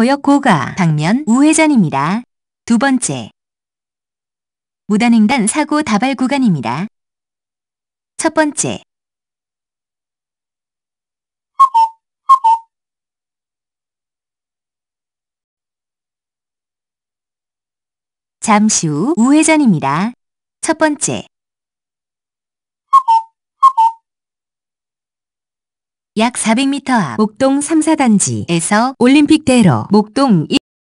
버역고가 당면 우회전입니다. 두 번째 무단횡단 사고 다발 구간입니다. 첫 번째 잠시 후 우회전입니다. 첫 번째 약 400m 앞 목동 3사단지에서 올림픽대로 목동 1